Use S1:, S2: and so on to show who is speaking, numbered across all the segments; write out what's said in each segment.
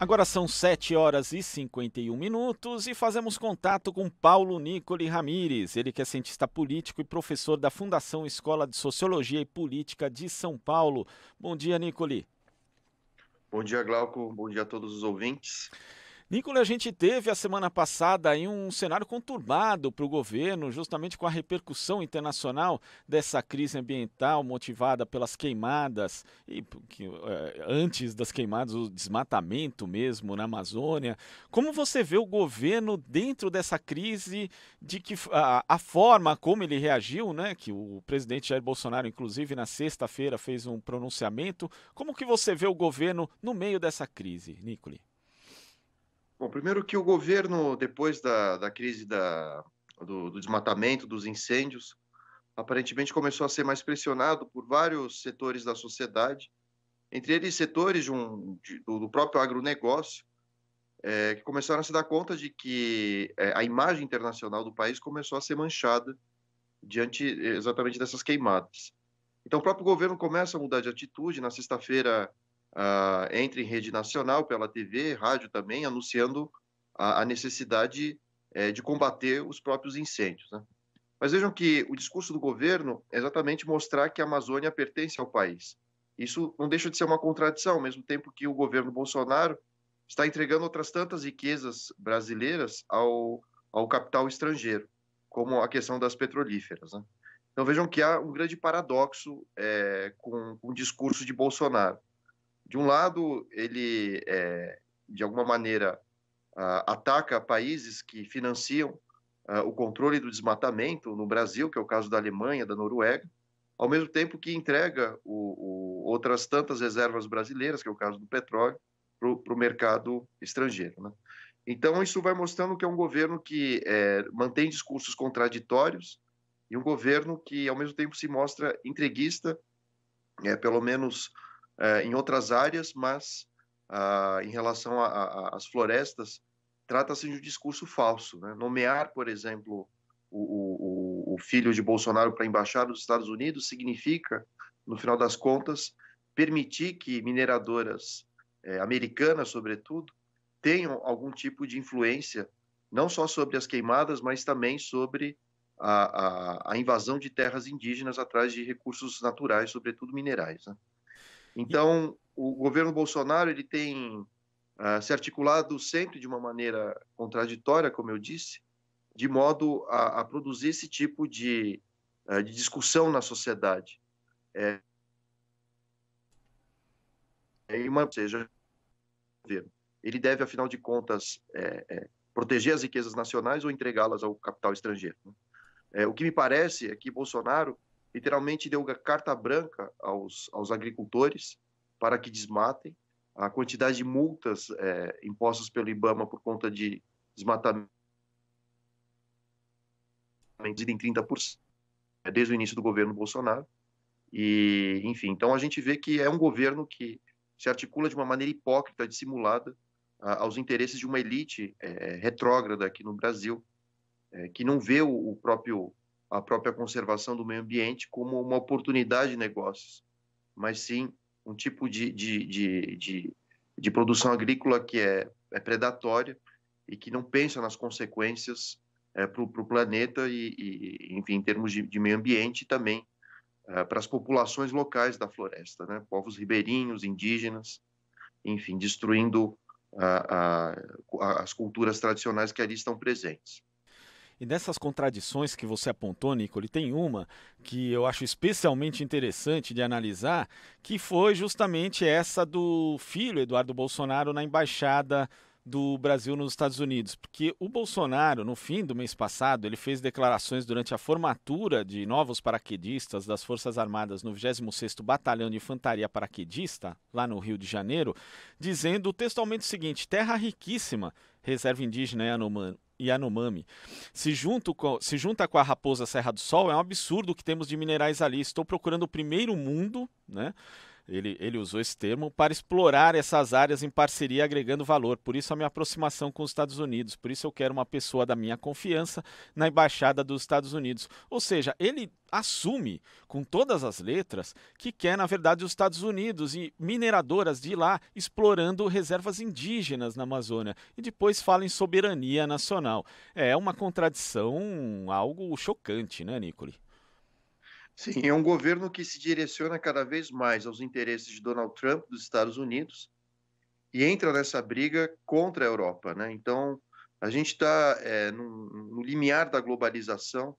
S1: Agora são 7 horas e 51 minutos e fazemos contato com Paulo Nicoli Ramires. Ele que é cientista político e professor da Fundação Escola de Sociologia e Política de São Paulo. Bom dia, Nicoli. Bom dia, Glauco. Bom dia a todos os ouvintes. Nicolas, a gente teve a semana passada aí um cenário conturbado para o governo, justamente com a repercussão internacional dessa crise ambiental motivada pelas queimadas e que, eh, antes das queimadas, o desmatamento mesmo na Amazônia. Como você vê o governo dentro dessa crise, de que a, a forma como ele reagiu, né? Que o presidente Jair Bolsonaro, inclusive, na sexta-feira fez um pronunciamento. Como que você vê o governo no meio dessa crise, Nicole?
S2: Bom, primeiro que o governo, depois da, da crise da, do, do desmatamento, dos incêndios, aparentemente começou a ser mais pressionado por vários setores da sociedade, entre eles setores de um, de, do próprio agronegócio, é, que começaram a se dar conta de que é, a imagem internacional do país começou a ser manchada diante exatamente dessas queimadas. Então, o próprio governo começa a mudar de atitude. Na sexta-feira, uh, ah, entra em rede nacional pela TV, rádio também, anunciando a, a necessidade é, de combater os próprios incêndios. Né? Mas vejam que o discurso do governo é exatamente mostrar que a Amazônia pertence ao país. Isso não deixa de ser uma contradição, ao mesmo tempo que o governo Bolsonaro está entregando outras tantas riquezas brasileiras ao, ao capital estrangeiro, como a questão das petrolíferas. Né? Então vejam que há um grande paradoxo é, com, com o discurso de Bolsonaro de um lado, ele, é, de alguma maneira, uh, ataca países que financiam uh, o controle do desmatamento no Brasil, que é o caso da Alemanha, da Noruega, ao mesmo tempo que entrega o, o, outras tantas reservas brasileiras, que é o caso do petróleo, para o mercado estrangeiro. Né? Então, isso vai mostrando que é um governo que é, mantém discursos contraditórios e um governo que, ao mesmo tempo, se mostra entreguista, é, pelo menos é, em outras áreas, mas ah, em relação às florestas, trata-se de um discurso falso. Né? Nomear, por exemplo, o, o, o filho de Bolsonaro para embaixada dos Estados Unidos significa, no final das contas, permitir que mineradoras eh, americanas, sobretudo, tenham algum tipo de influência, não só sobre as queimadas, mas também sobre a, a, a invasão de terras indígenas atrás de recursos naturais, sobretudo minerais. Né? Então, o governo Bolsonaro ele tem uh, se articulado sempre de uma maneira contraditória, como eu disse, de modo a, a produzir esse tipo de, uh, de discussão na sociedade. É, em é uma, ou seja, ele deve, afinal de contas, é, é, proteger as riquezas nacionais ou entregá-las ao capital estrangeiro. Né? É, o que me parece é que Bolsonaro literalmente deu carta branca aos, aos agricultores para que desmatem. A quantidade de multas é, impostas pelo IBAMA por conta de desmatamento reduzida em 30% desde o início do governo Bolsonaro. E, enfim, então a gente vê que é um governo que se articula de uma maneira hipócrita, dissimulada, a, aos interesses de uma elite é, retrógrada aqui no Brasil, é, que não vê o, o próprio a própria conservação do meio ambiente como uma oportunidade de negócios, mas sim um tipo de, de, de, de, de produção agrícola que é, é predatória e que não pensa nas consequências é, para o planeta e, e, enfim, em termos de, de meio ambiente também é, para as populações locais da floresta, né? povos ribeirinhos, indígenas, enfim, destruindo a, a, as culturas tradicionais que ali estão presentes.
S1: E dessas contradições que você apontou, Nicole, tem uma que eu acho especialmente interessante de analisar, que foi justamente essa do filho Eduardo Bolsonaro na embaixada do Brasil nos Estados Unidos, porque o Bolsonaro, no fim do mês passado, ele fez declarações durante a formatura de novos paraquedistas das Forças Armadas no 26º Batalhão de Infantaria Paraquedista, lá no Rio de Janeiro, dizendo textualmente o seguinte: "Terra riquíssima, reserva indígena Yanomami. Se, junto com, se junta com a raposa Serra do Sol, é um absurdo o que temos de minerais ali. Estou procurando o primeiro mundo, né? ele, ele usou esse termo, para explorar essas áreas em parceria agregando valor. Por isso a minha aproximação com os Estados Unidos. Por isso eu quero uma pessoa da minha confiança na embaixada dos Estados Unidos. Ou seja, ele assume com todas as letras que quer, na verdade, os Estados Unidos e mineradoras de lá explorando reservas indígenas na Amazônia. E depois fala em soberania nacional. É uma contradição, algo chocante, né, Nicole?
S2: Sim, é um governo que se direciona cada vez mais aos interesses de Donald Trump dos Estados Unidos e entra nessa briga contra a Europa. Né? Então, a gente está é, no, no, limiar da globalização,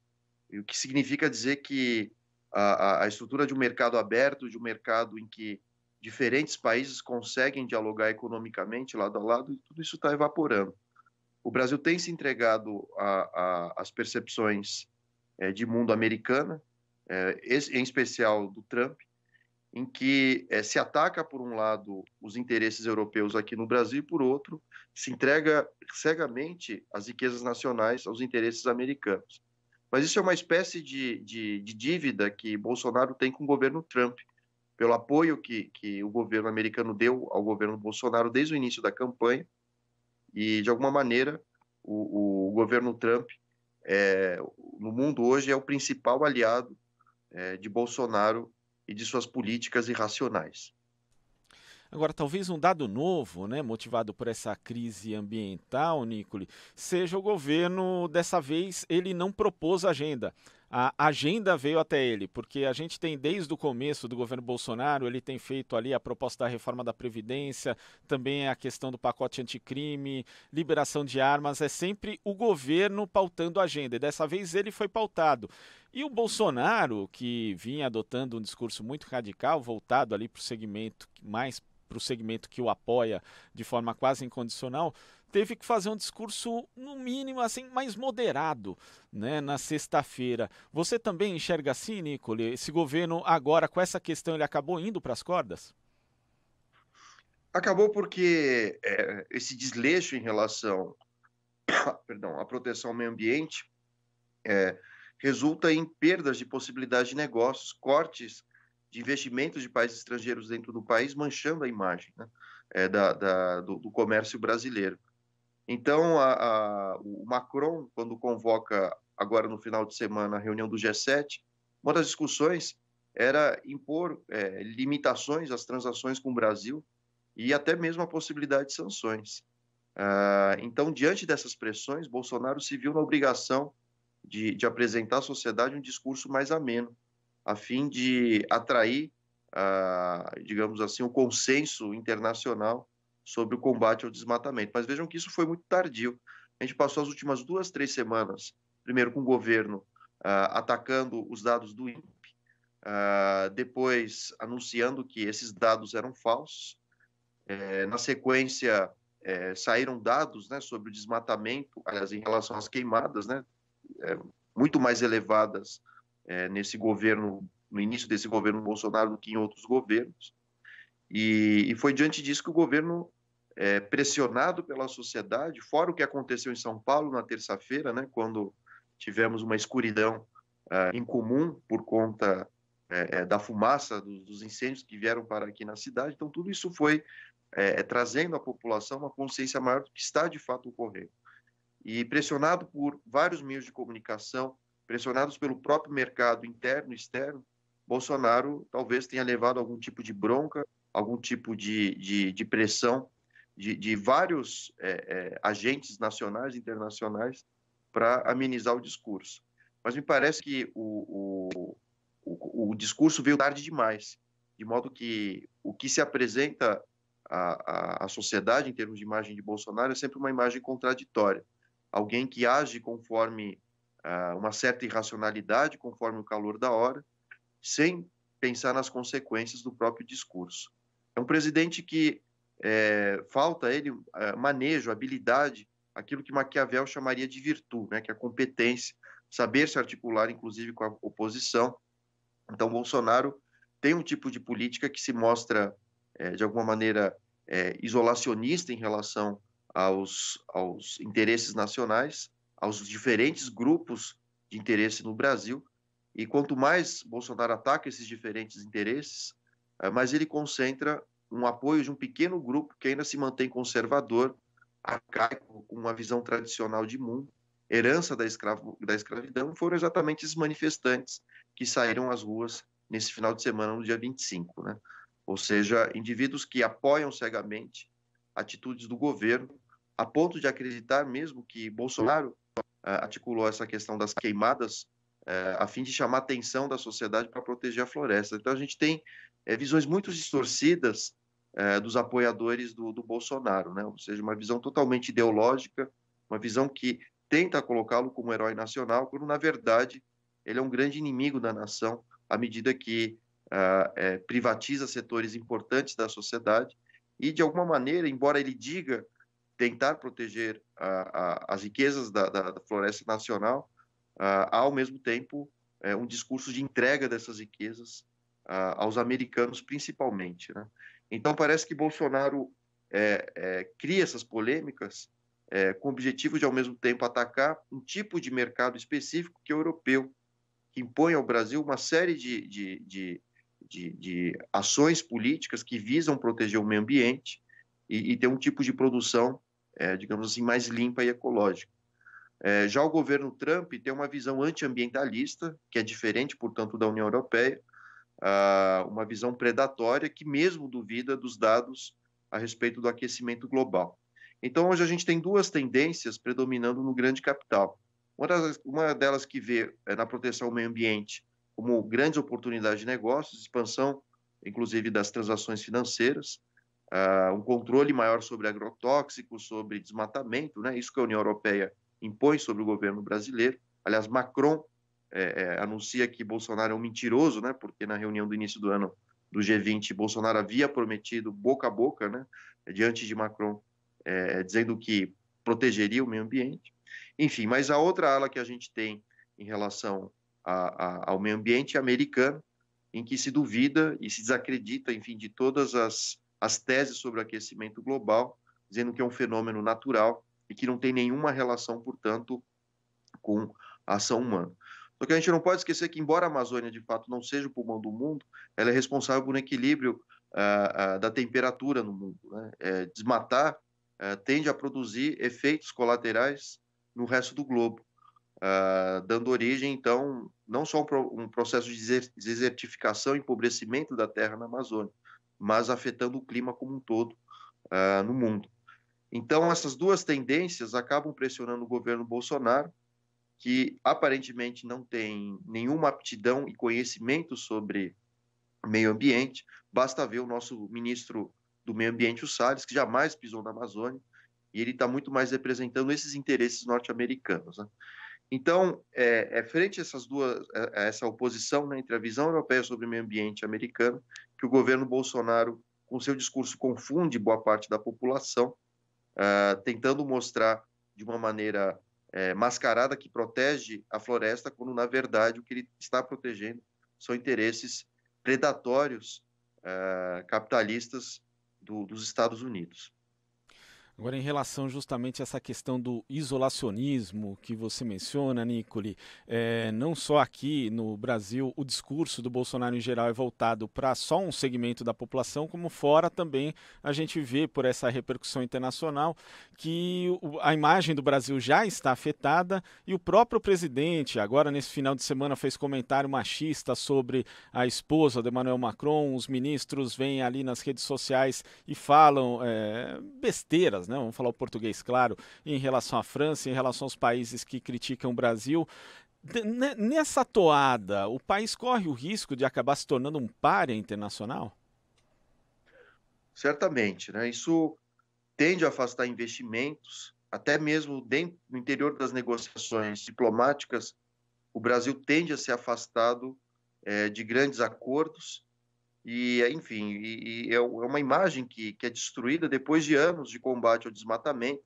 S2: o que significa dizer que a, a estrutura de um mercado aberto, de um mercado em que diferentes países conseguem dialogar economicamente lado a lado, tudo isso está evaporando. O Brasil tem se entregado às percepções é, de mundo americana, é, em especial do Trump, em que é, se ataca, por um lado, os interesses europeus aqui no Brasil, e, por outro, se entrega cegamente as riquezas nacionais aos interesses americanos. Mas isso é uma espécie de, de, de dívida que Bolsonaro tem com o governo Trump, pelo apoio que, que o governo americano deu ao governo Bolsonaro desde o início da campanha, e, de alguma maneira, o, o governo Trump é, no mundo hoje é o principal aliado é, de Bolsonaro e de suas políticas irracionais.
S1: Agora, talvez um dado novo, né, motivado por essa crise ambiental, Nicole, seja o governo, dessa vez, ele não propôs agenda a agenda veio até ele, porque a gente tem desde o começo do governo Bolsonaro, ele tem feito ali a proposta da reforma da Previdência, também a questão do pacote anticrime, liberação de armas, é sempre o governo pautando a agenda, e dessa vez ele foi pautado. E o Bolsonaro, que vinha adotando um discurso muito radical, voltado ali para o segmento mais para o segmento que o apoia de forma quase incondicional, teve que fazer um discurso, no mínimo, assim, mais moderado né, na sexta-feira. Você também enxerga assim, Nicole? Esse governo, agora, com essa questão, ele acabou indo para as cordas?
S2: Acabou porque é, esse desleixo em relação perdão, à proteção ao meio ambiente é, resulta em perdas de possibilidade de negócios, cortes de investimentos de países estrangeiros dentro do país, manchando a imagem né, é, da, da, do, do comércio brasileiro. Então, a, a, o Macron, quando convoca agora no final de semana a reunião do G7, uma das discussões era impor é, limitações às transações com o Brasil e até mesmo a possibilidade de sanções. Ah, então, diante dessas pressões, Bolsonaro se viu na obrigação de, de apresentar à sociedade um discurso mais ameno, a fim de atrair, ah, digamos assim, o consenso internacional sobre o combate ao desmatamento. Mas vejam que isso foi muito tardio. A gente passou as últimas duas, três semanas, primeiro com o governo uh, atacando os dados do INPE, uh, ah, depois anunciando que esses dados eram falsos. É, na sequência, é, saíram dados né, sobre o desmatamento, aliás, em relação às queimadas, né, é, muito mais elevadas nesse governo, no início desse governo Bolsonaro do que em outros governos. E, e foi diante disso que o governo, é, pressionado pela sociedade, fora o que aconteceu em São Paulo na terça-feira, né, quando tivemos uma escuridão é, incomum por conta é, é, da fumaça dos, dos, incêndios que vieram para aqui na cidade. Então, tudo isso foi é, é, trazendo à população uma consciência maior do que está de fato ocorrendo. E pressionado por vários meios de comunicação, pressionados pelo próprio mercado interno e externo, Bolsonaro talvez tenha levado algum tipo de bronca algum tipo de, de, de pressão de, de vários é, é, agentes nacionais e internacionais para amenizar o discurso. Mas me parece que o, o, o, o, discurso veio tarde demais, de modo que o que se apresenta à, à, sociedade em termos de imagem de Bolsonaro é sempre uma imagem contraditória. Alguém que age conforme uh, uma certa irracionalidade, conforme o calor da hora, sem pensar nas consequências do próprio discurso. É um presidente que é, falta a ele é, manejo, habilidade, aquilo que Maquiavel chamaria de virtude, né, que é a competência, saber se articular, inclusive, com a oposição. Então, Bolsonaro tem um tipo de política que se mostra, é, de alguma maneira, é, isolacionista em relação aos, aos interesses nacionais, aos diferentes grupos de interesse no Brasil. E quanto mais Bolsonaro ataca esses diferentes interesses, eh, mas ele concentra um apoio de um pequeno grupo que ainda se mantém conservador, arcaico, com uma visão tradicional de mundo, herança da, escravo, da escravidão, foram exatamente esses manifestantes que saíram às ruas nesse final de semana, no dia 25. Né? Ou seja, indivíduos que apoiam cegamente atitudes do governo, a ponto de acreditar mesmo que Bolsonaro eh, articulou essa questão das queimadas eh, a fim de chamar a atenção da sociedade para proteger a floresta. Então, a gente tem é, visões muito distorcidas é, dos apoiadores do, do, Bolsonaro, né? ou seja, uma visão totalmente ideológica, uma visão que tenta colocá-lo como herói nacional, quando na verdade ele é um grande inimigo da nação, à medida que ah, é, privatiza setores importantes da sociedade e, de alguma maneira, embora ele diga tentar proteger as riquezas da, da, da floresta nacional, há ah, ao mesmo tempo é, um discurso de entrega dessas riquezas aos americanos principalmente. Né? Então parece que Bolsonaro é, é, cria essas polêmicas é, com o objetivo de, ao mesmo tempo, atacar um tipo de mercado específico que é o europeu, que impõe ao Brasil uma série de, de, de, de, de ações políticas que visam proteger o meio ambiente e, e ter um tipo de produção, é, digamos assim, mais limpa e ecológica. É, já o governo Trump tem uma visão antiambientalista, que é diferente, portanto, da União Europeia, uh, uma visão predatória que mesmo duvida dos dados a respeito do aquecimento global. Então, hoje a gente tem duas tendências predominando no grande capital. Uma, das, uma delas que vê é na proteção ao meio ambiente como grandes oportunidades de negócios, expansão, inclusive, das transações financeiras, uh, um controle maior sobre agrotóxicos, sobre desmatamento, né? isso que a União Europeia impõe sobre o governo brasileiro. Aliás, Macron é, é, anuncia que Bolsonaro é um mentiroso, né? Porque na reunião do início do ano do G20, Bolsonaro havia prometido boca a boca, né? Diante de Macron, é, dizendo que protegeria o meio ambiente. Enfim, mas a outra ala que a gente tem em relação a, a, ao meio ambiente é americano, em que se duvida e se desacredita, enfim, de todas as, as teses sobre o aquecimento global, dizendo que é um fenômeno natural e que não tem nenhuma relação, portanto, com a ação humana. Só que a gente não pode esquecer que, embora a Amazônia de fato não seja o pulmão do mundo, ela é responsável por um equilíbrio ah, ah, da temperatura no mundo. Né? É, desmatar ah, tende a produzir efeitos colaterais no resto do globo, dando origem, então, não só um, um processo de desertificação, empobrecimento da terra na Amazônia, mas afetando o clima como um todo no mundo. Então, essas duas tendências acabam pressionando o governo Bolsonaro que aparentemente não tem nenhuma aptidão e conhecimento sobre meio ambiente. Basta ver o nosso ministro do meio ambiente, o Salles, que jamais pisou na Amazônia, e ele está muito mais representando esses interesses norte-americanos. Né? Então, é, é, frente a essas duas, a essa oposição né, entre a visão europeia sobre o meio ambiente americano, que o governo Bolsonaro, com seu discurso, confunde boa parte da população, uh, tentando mostrar de uma maneira é, mascarada que protege a floresta, quando na verdade o que ele está protegendo são interesses predatórios uh, capitalistas do, dos Estados Unidos.
S1: Agora, em relação justamente a essa questão do isolacionismo que você menciona, Nicole, é, não só aqui no Brasil o discurso do Bolsonaro em geral é voltado para só um segmento da população, como fora também a gente vê por essa repercussão internacional que a imagem do Brasil já está afetada e o próprio presidente, agora nesse final de semana, fez comentário machista sobre a esposa de Emmanuel Macron, os ministros vêm ali nas redes sociais e falam é, besteiras, né? né? Vamos falar o português, claro, em relação à França, em relação aos países que criticam o Brasil. Né, nessa toada, o país corre o risco de acabar se tornando um páreo internacional?
S2: Certamente, né? Isso tende a afastar investimentos, até mesmo dentro do interior das negociações diplomáticas, o Brasil tende a ser afastado é, de grandes acordos e, enfim, e, e é, é uma imagem que, que é destruída depois de anos de combate ao desmatamento.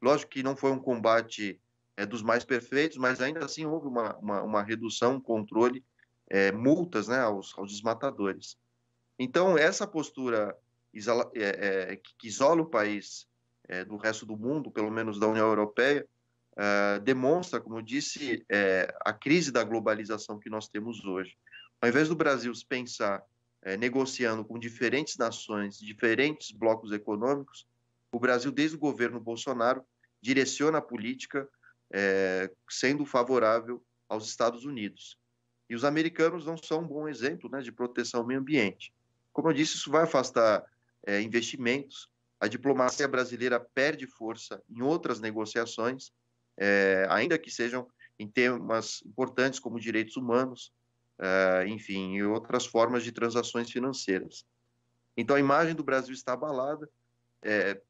S2: Lógico que não foi um combate é, dos mais perfeitos, mas ainda assim houve uma, uma, uma redução, um controle, é, multas né, aos, aos desmatadores. Então, essa postura isola, é, é que isola o país é, do resto do mundo, pelo menos da União Europeia, ah, demonstra, como eu disse, a crise da globalização que nós temos hoje. Ao invés do Brasil se pensar é, negociando com diferentes nações, diferentes blocos econômicos, o Brasil, desde o governo Bolsonaro, direciona a política é, sendo favorável aos Estados Unidos. E os americanos não são um bom exemplo né, de proteção ao meio ambiente. Como eu disse, isso vai afastar é, investimentos, a diplomacia brasileira perde força em outras negociações, é, ainda que sejam em temas importantes como direitos humanos, uh, enfim, e outras formas de transações financeiras. Então, a imagem do Brasil está abalada. É,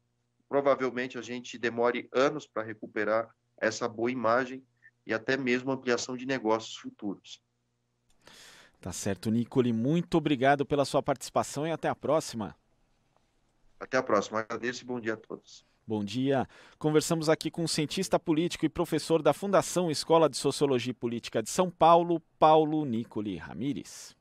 S2: provavelmente a gente demore anos para recuperar essa boa imagem e até mesmo ampliação de negócios futuros.
S1: Tá certo, Nicole. Muito obrigado pela sua participação e até a próxima.
S2: Até a próxima. Agradeço
S1: e bom dia a todos. Bom dia. Conversamos aqui com um cientista político e professor da Fundação Escola de Sociologia e Política de São Paulo, Paulo Nicoli Ramires.